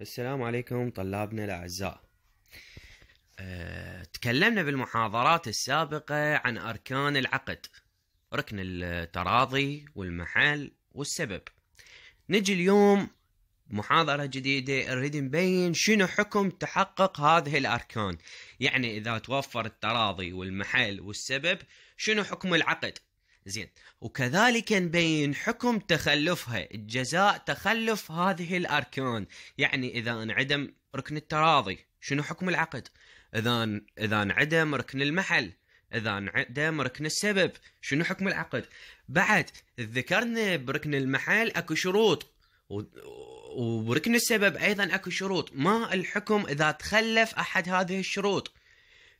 السلام عليكم طلابنا الأعزاء أه، تكلمنا بالمحاضرات السابقة عن أركان العقد ركن التراضي والمحل والسبب نجي اليوم محاضرة جديدة نريد نبين شنو حكم تحقق هذه الأركان يعني إذا توفر التراضي والمحل والسبب شنو حكم العقد زين وكذلك نبين حكم تخلفها الجزاء تخلف هذه الاركان يعني اذا انعدم ركن التراضي شنو حكم العقد اذا اذا انعدم ركن المحل اذا انعدم ركن السبب شنو حكم العقد بعد ذكرنا بركن المحل اكو شروط وبركن السبب ايضا اكو شروط ما الحكم اذا تخلف احد هذه الشروط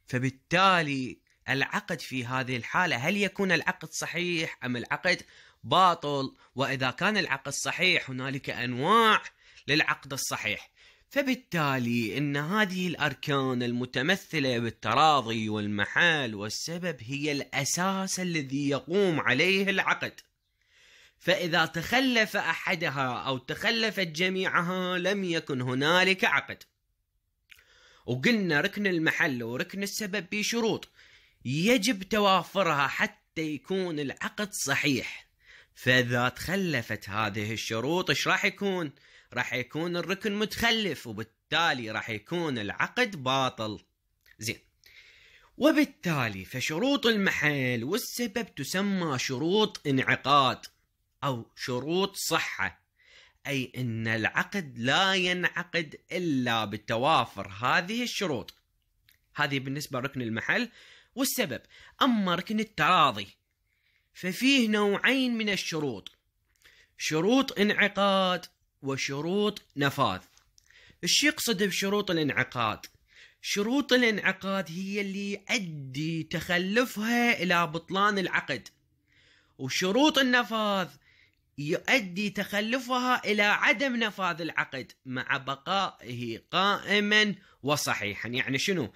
فبالتالي العقد في هذه الحالة هل يكون العقد صحيح أم العقد باطل وإذا كان العقد صحيح هنالك أنواع للعقد الصحيح فبالتالي ان هذه الاركان المتمثله بالتراضي والمحال والسبب هي الاساس الذي يقوم عليه العقد فاذا تخلف احدها او تخلفت جميعها لم يكن هنالك عقد وقلنا ركن المحل وركن السبب بشروط يجب توافرها حتى يكون العقد صحيح فاذا تخلفت هذه الشروط ايش راح يكون راح يكون الركن متخلف وبالتالي راح يكون العقد باطل زين وبالتالي فشروط المحل والسبب تسمى شروط انعقاد او شروط صحه اي ان العقد لا ينعقد الا بتوافر هذه الشروط هذه بالنسبه ركن المحل والسبب أما ركن التراضي ففيه نوعين من الشروط شروط انعقاد وشروط نفاذ ايش يقصد بشروط الانعقاد شروط الانعقاد هي اللي يؤدي تخلفها إلى بطلان العقد وشروط النفاذ يؤدي تخلفها إلى عدم نفاذ العقد مع بقائه قائما وصحيحا يعني شنو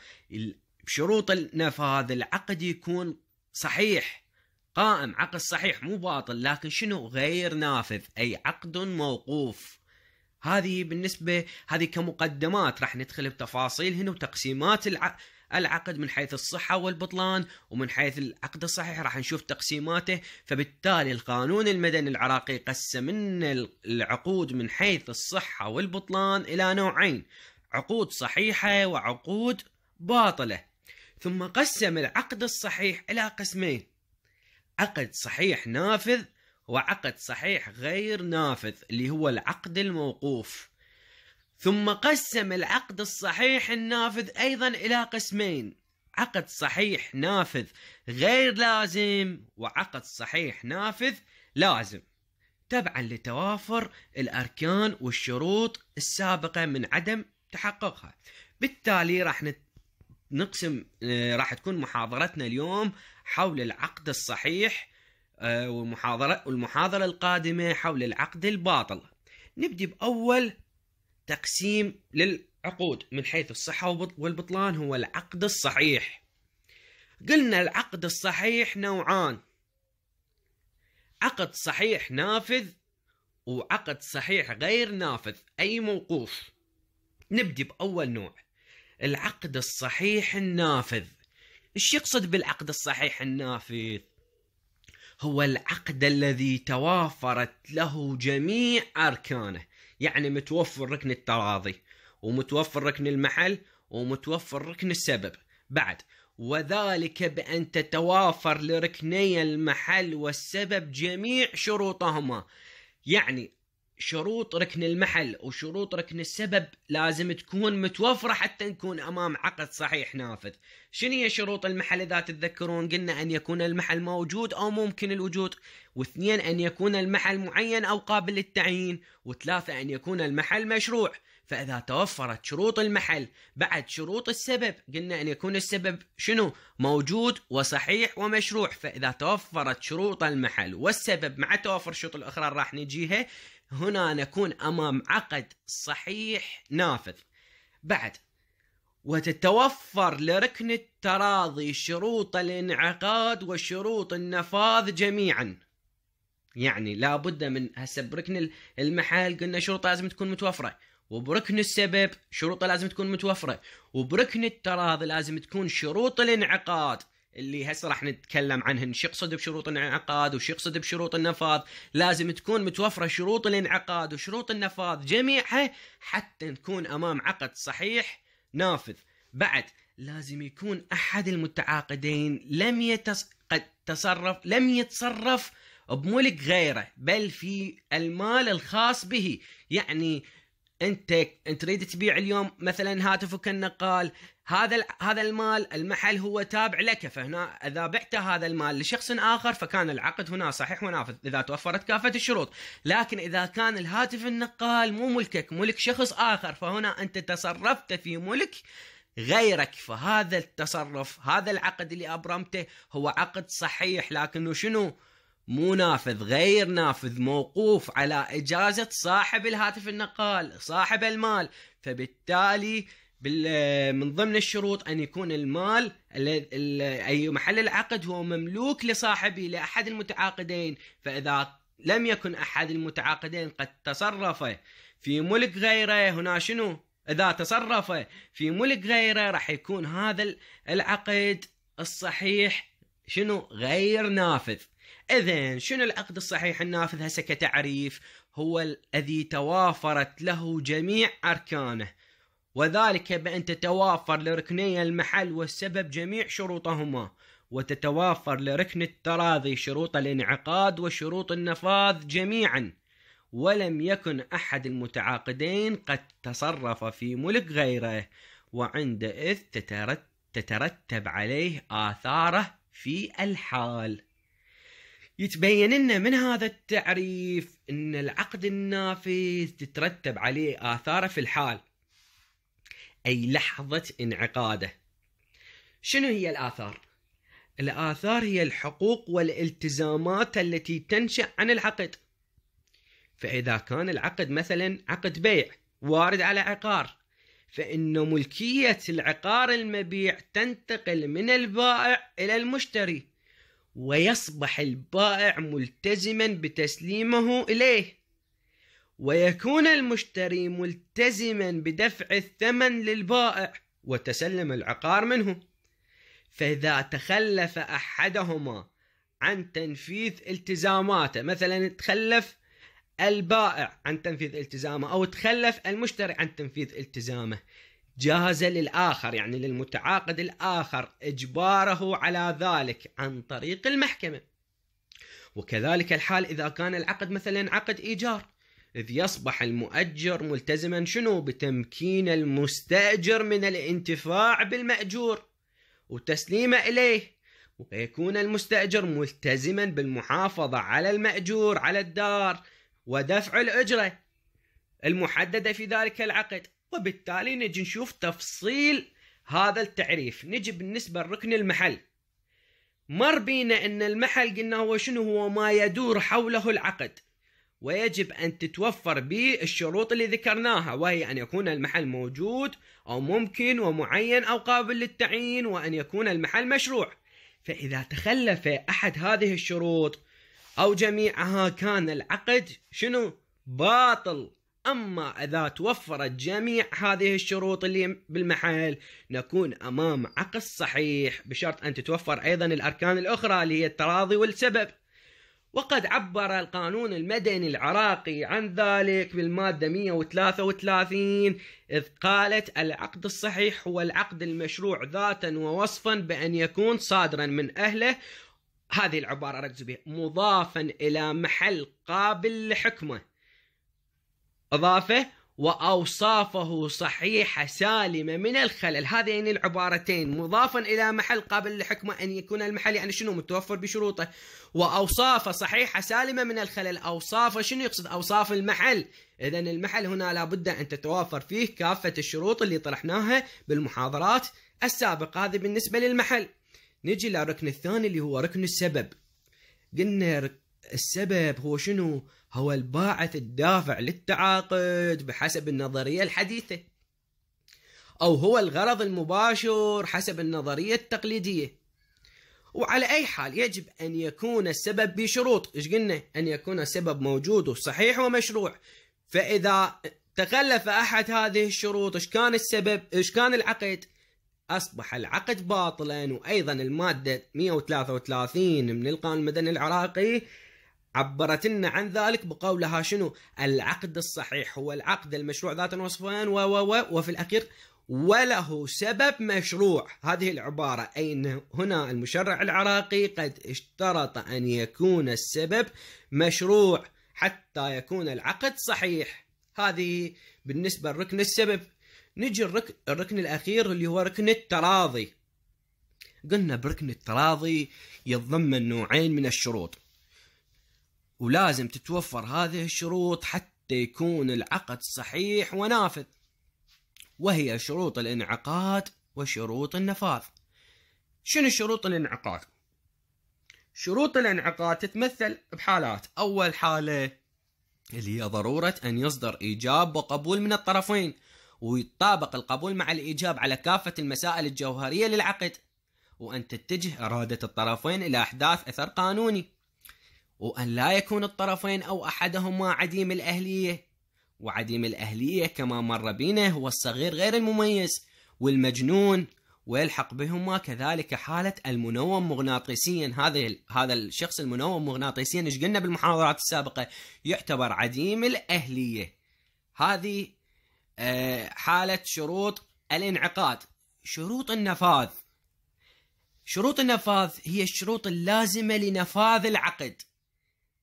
بشروط النفاذ العقد يكون صحيح قائم عقد صحيح مو باطل لكن شنو غير نافذ اي عقد موقوف هذه بالنسبه هذه كمقدمات راح ندخل بتفاصيل هنا وتقسيمات العقد العقد من حيث الصحة والبطلان ومن حيث العقد الصحيح راح نشوف تقسيماته فبالتالي القانون المدني العراقي قسم لنا العقود من حيث الصحة والبطلان إلى نوعين عقود صحيحة وعقود باطلة ثم قسم العقد الصحيح إلى قسمين عقد صحيح نافذ وعقد صحيح غير نافذ اللي هو العقد الموقوف ثم قسم العقد الصحيح النافذ أيضا إلى قسمين عقد صحيح نافذ غير لازم وعقد صحيح نافذ لازم تبعا لتوافر الأركان والشروط السابقة من عدم تحققها بالتالي راح نت نقسم آه، راح تكون محاضرتنا اليوم حول العقد الصحيح آه، ومحاضرة والمحاضرة القادمة حول العقد الباطل نبدي بأول تقسيم للعقود من حيث الصحة والبطلان هو العقد الصحيح قلنا العقد الصحيح نوعان عقد صحيح نافذ وعقد صحيح غير نافذ أي موقوف نبدي بأول نوع العقد الصحيح النافذ ايش يقصد بالعقد الصحيح النافذ هو العقد الذي توافرت له جميع اركانه يعني متوفر ركن التراضي ومتوفر ركن المحل ومتوفر ركن السبب بعد وذلك بأن تتوافر لركني المحل والسبب جميع شروطهما يعني شروط ركن المحل وشروط ركن السبب لازم تكون متوفرة حتى نكون أمام عقد صحيح نافذ شنو هي شروط المحل إذا تتذكرون قلنا أن يكون المحل موجود أو ممكن الوجود واثنين أن يكون المحل معين أو قابل للتعيين وثلاثة أن يكون المحل مشروع فإذا توفرت شروط المحل بعد شروط السبب قلنا أن يكون السبب شنو موجود وصحيح ومشروع فإذا توفرت شروط المحل والسبب مع توفر الشروط الأخرى راح نجيها هنا نكون امام عقد صحيح نافذ بعد وتتوفر لركن التراضي شروط الانعقاد وشروط النفاذ جميعا يعني لابد من هسه بركن المحل قلنا شروطه لازم تكون متوفره وبركن السبب شروطه لازم تكون متوفره وبركن التراضي لازم تكون شروط الانعقاد اللي هسه راح نتكلم عنهن شو يقصد بشروط الانعقاد وش يقصد بشروط النفاذ لازم تكون متوفره شروط الانعقاد وشروط النفاذ جميعها حتى نكون امام عقد صحيح نافذ بعد لازم يكون احد المتعاقدين لم يتص... قد تصرف لم يتصرف بملك غيره بل في المال الخاص به يعني انت انت تريد تبيع اليوم مثلا هاتفك النقال هذا هذا المال المحل هو تابع لك فهنا اذا بعت هذا المال لشخص اخر فكان العقد هنا صحيح ونافذ اذا توفرت كافه الشروط، لكن اذا كان الهاتف النقال مو ملكك ملك شخص اخر فهنا انت تصرفت في ملك غيرك فهذا التصرف هذا العقد اللي ابرمته هو عقد صحيح لكنه شنو؟ مو نافذ غير نافذ موقوف على إجازة صاحب الهاتف النقال صاحب المال فبالتالي من ضمن الشروط أن يكون المال أي محل العقد هو مملوك لصاحبه لأحد المتعاقدين فإذا لم يكن أحد المتعاقدين قد تصرف في ملك غيره هنا شنو إذا تصرف في ملك غيره راح يكون هذا العقد الصحيح شنو غير نافذ إذن شنو العقد الصحيح النافذ هسه كتعريف هو الذي توافرت له جميع أركانه وذلك بأن تتوافر لركني المحل والسبب جميع شروطهما وتتوافر لركن التراضي شروط الانعقاد وشروط النفاذ جميعا ولم يكن أحد المتعاقدين قد تصرف في ملك غيره وعندئذ تترتب عليه آثاره في الحال يتبين لنا من هذا التعريف أن العقد النافذ تترتب عليه آثاره في الحال أي لحظة انعقاده شنو هي الآثار؟ الآثار هي الحقوق والالتزامات التي تنشأ عن العقد فإذا كان العقد مثلا عقد بيع وارد على عقار فإن ملكية العقار المبيع تنتقل من البائع إلى المشتري ويصبح البائع ملتزما بتسليمه إليه ويكون المشتري ملتزما بدفع الثمن للبائع وتسلم العقار منه فإذا تخلف أحدهما عن تنفيذ التزاماته مثلا تخلف البائع عن تنفيذ التزامه أو تخلف المشتري عن تنفيذ التزامه جاز للآخر يعني للمتعاقد الآخر إجباره على ذلك عن طريق المحكمة وكذلك الحال إذا كان العقد مثلا عقد إيجار إذ يصبح المؤجر ملتزما شنو بتمكين المستأجر من الانتفاع بالمأجور وتسليمه إليه ويكون المستأجر ملتزما بالمحافظة على المأجور على الدار ودفع الأجرة المحددة في ذلك العقد وبالتالي نجي نشوف تفصيل هذا التعريف نجي بالنسبة لركن المحل مر بينا أن المحل قلنا هو شنو هو ما يدور حوله العقد ويجب أن تتوفر به الشروط اللي ذكرناها وهي أن يكون المحل موجود أو ممكن ومعين أو قابل للتعيين وأن يكون المحل مشروع فإذا تخلف أحد هذه الشروط أو جميعها كان العقد شنو باطل أما إذا توفرت جميع هذه الشروط اللي بالمحل نكون أمام عقد صحيح بشرط أن تتوفر أيضا الأركان الأخرى اللي هي التراضي والسبب وقد عبر القانون المدني العراقي عن ذلك بالمادة 133 إذ قالت العقد الصحيح هو العقد المشروع ذاتا ووصفا بأن يكون صادرا من أهله هذه العبارة ركزوا بها مضافا إلى محل قابل لحكمه اضافه واوصافه صحيحه سالمه من الخلل هذين العبارتين مضافا الى محل قابل لحكمه ان يكون المحل يعني شنو متوفر بشروطه واوصافه صحيحه سالمه من الخلل اوصافه شنو يقصد اوصاف المحل اذا المحل هنا لابد ان تتوافر فيه كافه الشروط اللي طرحناها بالمحاضرات السابقه هذه بالنسبه للمحل نجي للركن الثاني اللي هو ركن السبب قلنا السبب هو شنو هو الباعث الدافع للتعاقد بحسب النظرية الحديثة أو هو الغرض المباشر حسب النظرية التقليدية وعلى أي حال يجب أن يكون السبب بشروط إيش قلنا أن يكون السبب موجود وصحيح ومشروع فإذا تخلف أحد هذه الشروط إيش كان السبب إيش كان العقد أصبح العقد باطلا وأيضا المادة 133 من القانون المدني العراقي عبرت لنا عن ذلك بقولها شنو العقد الصحيح هو العقد المشروع ذات وصفان و و و وفي الأخير وله سبب مشروع هذه العبارة أي أن هنا المشرع العراقي قد اشترط أن يكون السبب مشروع حتى يكون العقد صحيح هذه بالنسبة لركن السبب نجي الركن, الركن الأخير اللي هو ركن التراضي قلنا بركن التراضي يتضمن نوعين من الشروط ولازم تتوفر هذه الشروط حتى يكون العقد صحيح ونافذ وهي شروط الانعقاد وشروط النفاذ شنو شروط الانعقاد شروط الانعقاد تتمثل بحالات أول حالة اللي هي ضرورة أن يصدر إيجاب وقبول من الطرفين ويتطابق القبول مع الإيجاب على كافة المسائل الجوهرية للعقد وأن تتجه إرادة الطرفين إلى أحداث أثر قانوني وأن لا يكون الطرفين أو أحدهما عديم الأهلية وعديم الأهلية كما مر بنا هو الصغير غير المميز والمجنون ويلحق بهما كذلك حالة المنوم مغناطيسيا هذا هذا الشخص المنوم مغناطيسيا ايش قلنا بالمحاضرات السابقة يعتبر عديم الأهلية هذه آه، حالة شروط الانعقاد شروط النفاذ شروط النفاذ هي الشروط اللازمة لنفاذ العقد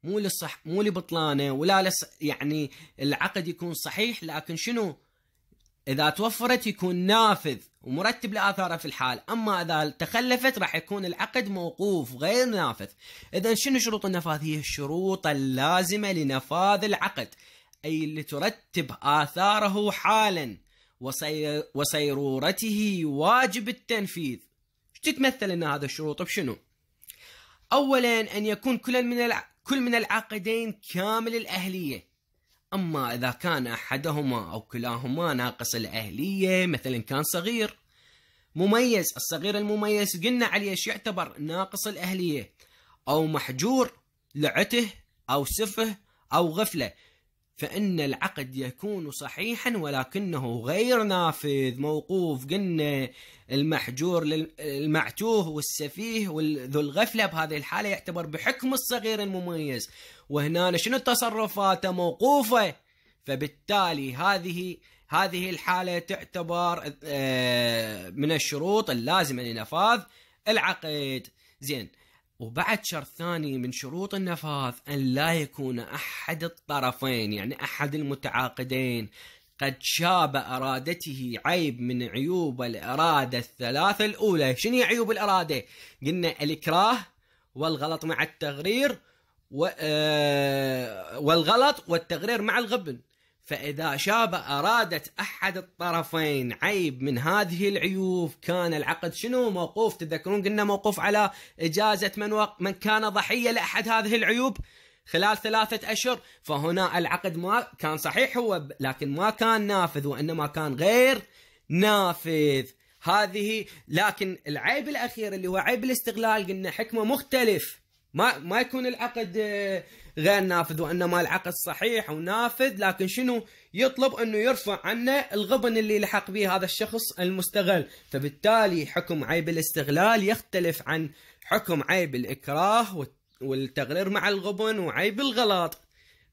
مو للصح مو لبطلانه ولا لص... يعني العقد يكون صحيح لكن شنو اذا توفرت يكون نافذ ومرتب لاثاره في الحال، اما اذا تخلفت راح يكون العقد موقوف غير نافذ. اذا شنو شروط النفاذ؟ هي الشروط اللازمه لنفاذ العقد، اي اللي ترتب اثاره حالا وسي... وسيرورته واجب التنفيذ. تتمثل ان هذا الشروط بشنو؟ اولا ان يكون كل من الع... كل من العاقدين كامل الأهلية أما إذا كان أحدهما أو كلاهما ناقص الأهلية مثلا كان صغير مميز الصغير المميز قلنا عليه ايش يعتبر ناقص الأهلية أو محجور لعته أو سفه أو غفلة فإن العقد يكون صحيحا ولكنه غير نافذ موقوف قلنا المحجور المعتوه والسفيه وذو الغفلة بهذه الحالة يعتبر بحكم الصغير المميز وهنا شنو تصرفاته موقوفة فبالتالي هذه هذه الحالة تعتبر آه، من الشروط اللازمة لنفاذ العقد زين وبعد شرط ثاني من شروط النفاذ أن لا يكون أحد الطرفين يعني أحد المتعاقدين قد شاب إرادته عيب من عيوب الإرادة الثلاثة الأولى شنو عيوب الإرادة؟ قلنا الإكراه والغلط مع التغرير و... آه، والغلط والتغرير مع الغبن فإذا شاب أرادت أحد الطرفين عيب من هذه العيوب كان العقد شنو موقوف تذكرون قلنا موقوف على إجازة من, وق... من كان ضحية لأحد هذه العيوب خلال ثلاثة أشهر فهنا العقد ما كان صحيح هو لكن ما كان نافذ وإنما كان غير نافذ هذه لكن العيب الأخير اللي هو عيب الاستغلال قلنا حكمه مختلف ما ما يكون العقد آه، غير نافذ وانما العقد صحيح ونافذ لكن شنو يطلب انه يرفع عنه الغبن اللي لحق به هذا الشخص المستغل فبالتالي حكم عيب الاستغلال يختلف عن حكم عيب الاكراه والتغرير مع الغبن وعيب الغلط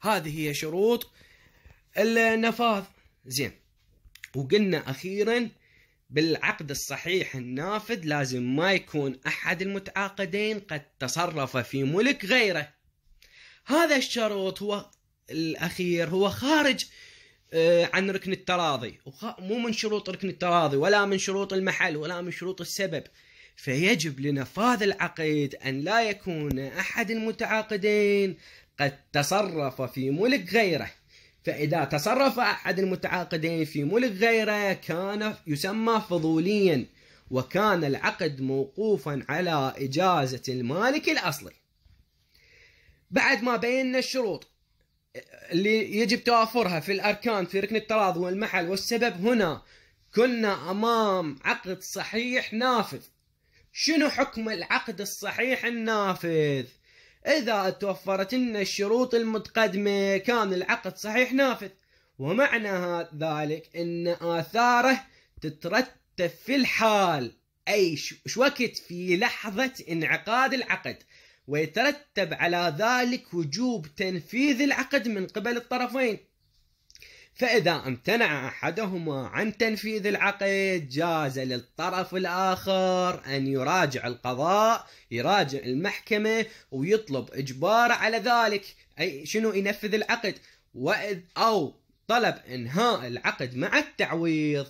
هذه هي شروط النفاذ زين وقلنا اخيرا بالعقد الصحيح النافذ لازم ما يكون احد المتعاقدين قد تصرف في ملك غيره هذا الشروط هو الاخير هو خارج آه، عن ركن التراضي مو من شروط ركن التراضي ولا من شروط المحل ولا من شروط السبب فيجب لنفاذ العقد أن لا يكون أحد المتعاقدين قد تصرف في ملك غيره فإذا تصرف أحد المتعاقدين في ملك غيره كان يسمى فضوليا وكان العقد موقوفا على إجازة المالك الأصلي بعد ما بينا الشروط اللي يجب توافرها في الاركان في ركن التراضي والمحل والسبب هنا كنا امام عقد صحيح نافذ شنو حكم العقد الصحيح النافذ اذا توفرت لنا الشروط المتقدمه كان العقد صحيح نافذ ومعنى ذلك ان اثاره تترتب في الحال اي شو وقت في لحظه انعقاد العقد ويترتب على ذلك وجوب تنفيذ العقد من قبل الطرفين فإذا امتنع أحدهما عن تنفيذ العقد جاز للطرف الآخر أن يراجع القضاء يراجع المحكمة ويطلب إجبار على ذلك أي شنو ينفذ العقد وإذ أو طلب إنهاء العقد مع التعويض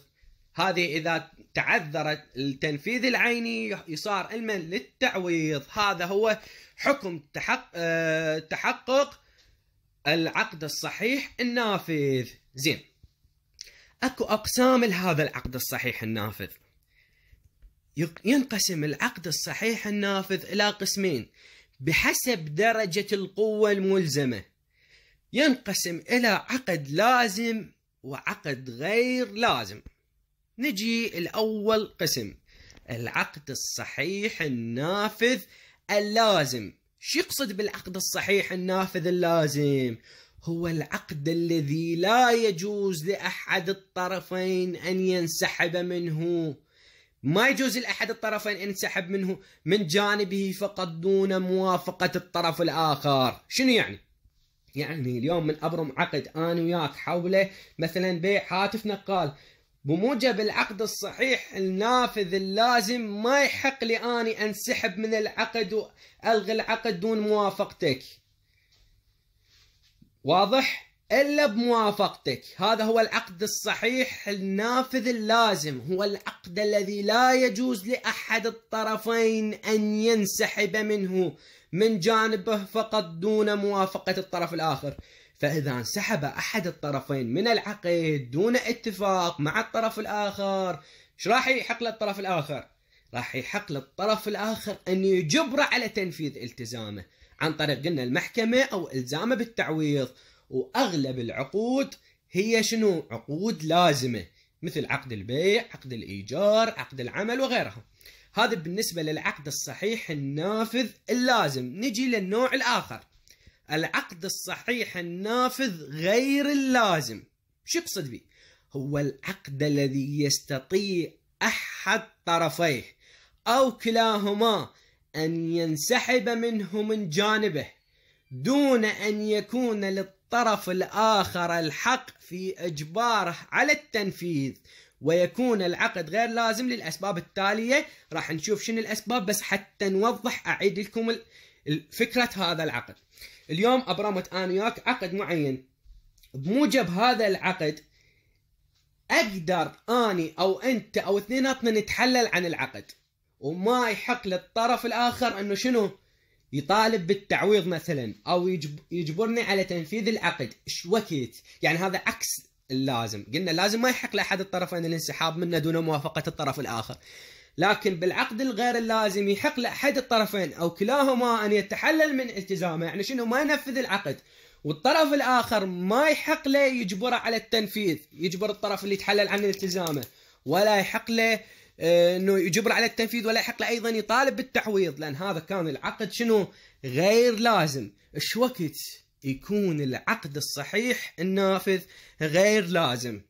هذه إذا تعذرت التنفيذ العيني يصار المن للتعويض هذا هو حكم تحق... آه، تحقق العقد الصحيح النافذ زين اكو اقسام لهذا العقد الصحيح النافذ ينقسم العقد الصحيح النافذ الى قسمين بحسب درجة القوة الملزمة ينقسم الى عقد لازم وعقد غير لازم نجي الاول قسم العقد الصحيح النافذ اللازم شو يقصد بالعقد الصحيح النافذ اللازم هو العقد الذي لا يجوز لأحد الطرفين أن ينسحب منه ما يجوز لأحد الطرفين أن ينسحب منه من جانبه فقط دون موافقة الطرف الآخر شنو يعني؟ يعني اليوم من أبرم عقد أنا وياك حوله مثلا بيع هاتف نقال بموجب العقد الصحيح النافذ اللازم ما يحق لي اني انسحب من العقد والغي العقد دون موافقتك واضح الا بموافقتك هذا هو العقد الصحيح النافذ اللازم هو العقد الذي لا يجوز لاحد الطرفين ان ينسحب منه من جانبه فقط دون موافقه الطرف الاخر فإذا انسحب أحد الطرفين من العقد دون اتفاق مع الطرف الآخر ايش راح يحق للطرف الآخر؟ راح يحق للطرف الآخر أن يجبره على تنفيذ التزامه عن طريق قلنا المحكمة أو إلزامه بالتعويض وأغلب العقود هي شنو؟ عقود لازمة مثل عقد البيع، عقد الإيجار، عقد العمل وغيرها هذا بالنسبة للعقد الصحيح النافذ اللازم نجي للنوع الآخر العقد الصحيح النافذ غير اللازم شو يقصد به هو العقد الذي يستطيع أحد طرفيه أو كلاهما أن ينسحب منه من جانبه دون أن يكون للطرف الآخر الحق في إجباره على التنفيذ ويكون العقد غير لازم للأسباب التالية راح نشوف شنو الأسباب بس حتى نوضح أعيد لكم فكرة هذا العقد اليوم ابرمت انا وياك عقد معين بموجب هذا العقد اقدر اني او انت او اثنيناتنا نتحلل عن العقد وما يحق للطرف الاخر انه شنو يطالب بالتعويض مثلا او يجب يجبرني على تنفيذ العقد ايش وقت يعني هذا عكس اللازم قلنا لازم ما يحق لاحد الطرفين الانسحاب منه دون موافقه الطرف الاخر لكن بالعقد الغير اللازم يحق لأحد الطرفين أو كلاهما أن يتحلل من التزامه يعني شنو ما ينفذ العقد والطرف الآخر ما يحق له يجبره على التنفيذ يجبر الطرف اللي يتحلل عن التزامه ولا يحق له آه، انه يجبر على التنفيذ ولا يحق له ايضا يطالب بالتعويض لان هذا كان العقد شنو غير لازم ايش وقت يكون العقد الصحيح النافذ غير لازم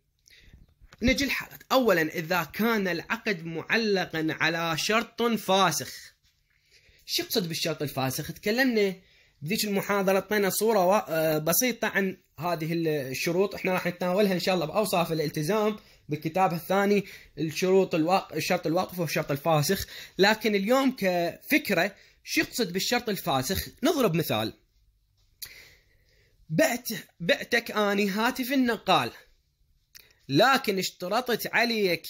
نجي الحالة أولا إذا كان العقد معلقا على شرط فاسخ شو يقصد بالشرط الفاسخ تكلمنا بذيك المحاضرة اعطينا صورة آه، بسيطة عن هذه الشروط احنا راح نتناولها ان شاء الله باوصاف الالتزام بالكتاب الثاني الشروط الواق... الشرط الواقف والشرط الفاسخ لكن اليوم كفكرة شو يقصد بالشرط الفاسخ نضرب مثال بعت بعتك اني هاتف النقال لكن اشترطت عليك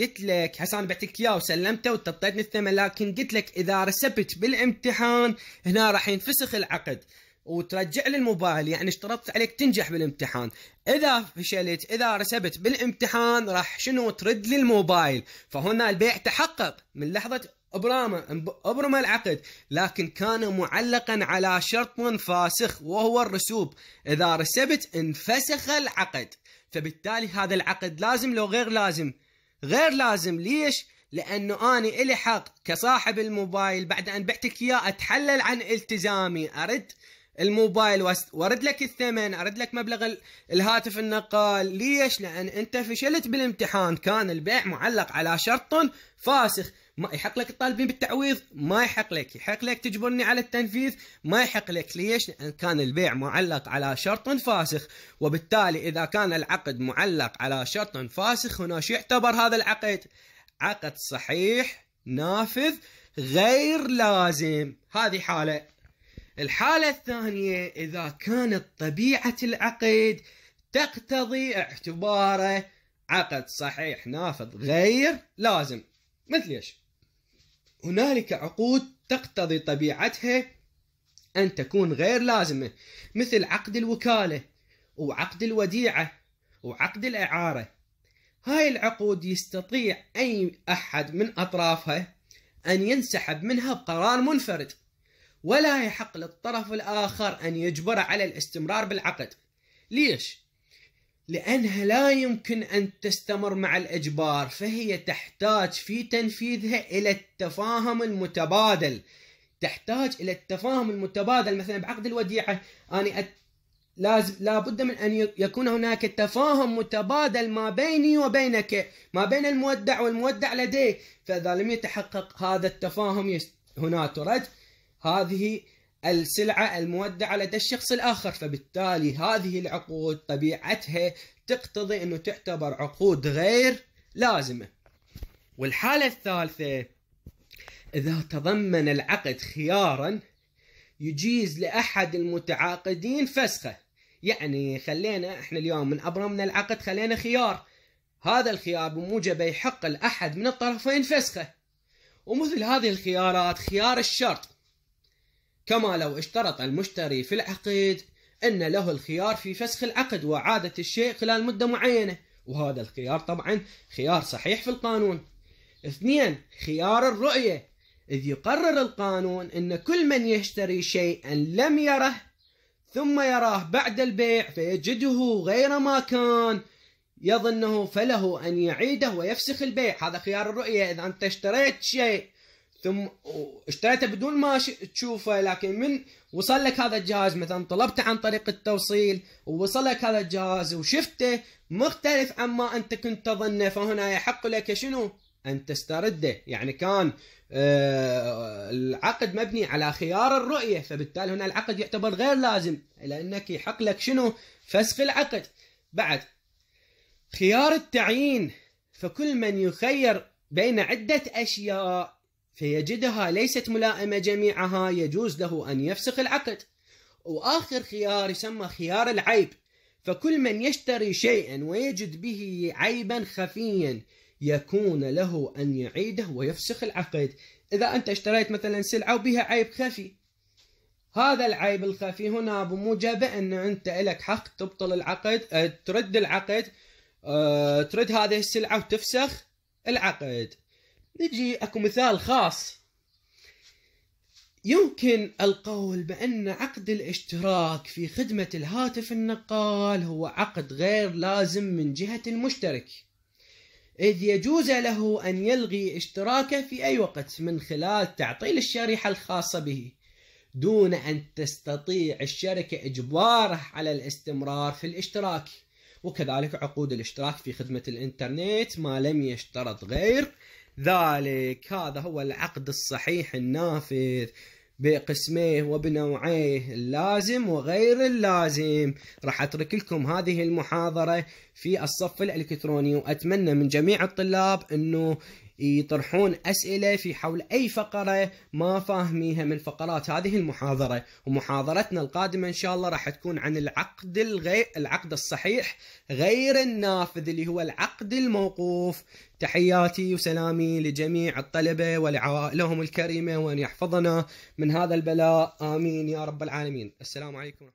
قلت لك هسه انا بعتك اياه وسلمته وانت الثمن لكن قلت لك اذا رسبت بالامتحان هنا راح ينفسخ العقد وترجع لي الموبايل يعني اشترطت عليك تنجح بالامتحان اذا فشلت اذا رسبت بالامتحان راح شنو ترد لي الموبايل فهنا البيع تحقق من لحظه ابرامه ابرم العقد لكن كان معلقا على شرط فاسخ وهو الرسوب اذا رسبت انفسخ العقد فبالتالي هذا العقد لازم لو غير لازم غير لازم ليش لانه انا الي حق كصاحب الموبايل بعد ان بعتك اياه اتحلل عن التزامي ارد الموبايل وارد لك الثمن ارد لك مبلغ الهاتف النقال ليش لان انت فشلت بالامتحان كان البيع معلق على شرط فاسخ ما يحق لك تطالبين بالتعويض ما يحق لك يحق لك تجبرني على التنفيذ ما يحق لك ليش لأن كان البيع معلق على شرط فاسخ وبالتالي إذا كان العقد معلق على شرط فاسخ هنا شو يعتبر هذا العقد عقد صحيح نافذ غير لازم هذه حالة الحالة الثانية إذا كانت طبيعة العقد تقتضي اعتباره عقد صحيح نافذ غير لازم مثل ايش هنالك عقود تقتضي طبيعتها أن تكون غير لازمة مثل عقد الوكالة وعقد الوديعة وعقد الإعارة هاي العقود يستطيع أي أحد من أطرافها أن ينسحب منها بقرار منفرد ولا يحق للطرف الآخر أن يجبر على الاستمرار بالعقد ليش؟ لأنها لا يمكن أن تستمر مع الإجبار فهي تحتاج في تنفيذها إلى التفاهم المتبادل تحتاج إلى التفاهم المتبادل مثلا بعقد الوديعة أنا أت... لازم لابد من أن يكون هناك تفاهم متبادل ما بيني وبينك ما بين المودع والمودع لديه فإذا لم يتحقق هذا التفاهم هنا ترد هذه السلعة المودعة لدى الشخص الآخر فبالتالي هذه العقود طبيعتها تقتضي أنه تعتبر عقود غير لازمة والحالة الثالثة إذا تضمن العقد خيارا يجيز لأحد المتعاقدين فسخه يعني خلينا احنا اليوم من أبرمنا العقد خلينا خيار هذا الخيار بموجبه يحق لأحد من الطرفين فسخه ومثل هذه الخيارات خيار الشرط كما لو اشترط المشتري في العقد أن له الخيار في فسخ العقد وإعادة الشيء خلال مدة معينة وهذا الخيار طبعا خيار صحيح في القانون اثنين خيار الرؤية إذ يقرر القانون أن كل من يشتري شيئا لم يره ثم يراه بعد البيع فيجده غير ما كان يظنه فله أن يعيده ويفسخ البيع هذا خيار الرؤية إذا أنت اشتريت شيء ثم اشتريته بدون ما تشوفه لكن من وصل لك هذا الجهاز مثلا طلبته عن طريق التوصيل ووصل لك هذا الجهاز وشفته مختلف عما انت كنت تظنه فهنا يحق لك شنو؟ ان تسترده يعني كان آه، العقد مبني على خيار الرؤيه فبالتالي هنا العقد يعتبر غير لازم لانك يحق لك شنو؟ فسخ العقد بعد خيار التعيين فكل من يخير بين عده اشياء فيجدها ليست ملائمة جميعها يجوز له أن يفسخ العقد وآخر خيار يسمى خيار العيب فكل من يشتري شيئا ويجد به عيبا خفيا يكون له أن يعيده ويفسخ العقد إذا أنت اشتريت مثلا سلعة وبها عيب خفي هذا العيب الخفي هنا بموجب أن أنت لك حق تبطل العقد أه، ترد العقد أه، ترد هذه السلعة وتفسخ العقد نجي اكو مثال خاص يمكن القول بأن عقد الاشتراك في خدمة الهاتف النقال هو عقد غير لازم من جهة المشترك إذ يجوز له أن يلغي اشتراكه في أي وقت من خلال تعطيل الشريحة الخاصة به دون أن تستطيع الشركة إجباره على الاستمرار في الاشتراك وكذلك عقود الاشتراك في خدمة الإنترنت ما لم يشترط غير ذلك هذا هو العقد الصحيح النافذ بقسميه وبنوعيه اللازم وغير اللازم راح اترك لكم هذه المحاضرة في الصف الالكتروني واتمنى من جميع الطلاب انه يطرحون أسئلة في حول أي فقرة ما فاهميها من فقرات هذه المحاضرة ومحاضرتنا القادمة إن شاء الله راح تكون عن العقد الغي... العقد الصحيح غير النافذ اللي هو العقد الموقوف تحياتي وسلامي لجميع الطلبة ولعوائلهم الكريمة وأن يحفظنا من هذا البلاء آمين يا رب العالمين السلام عليكم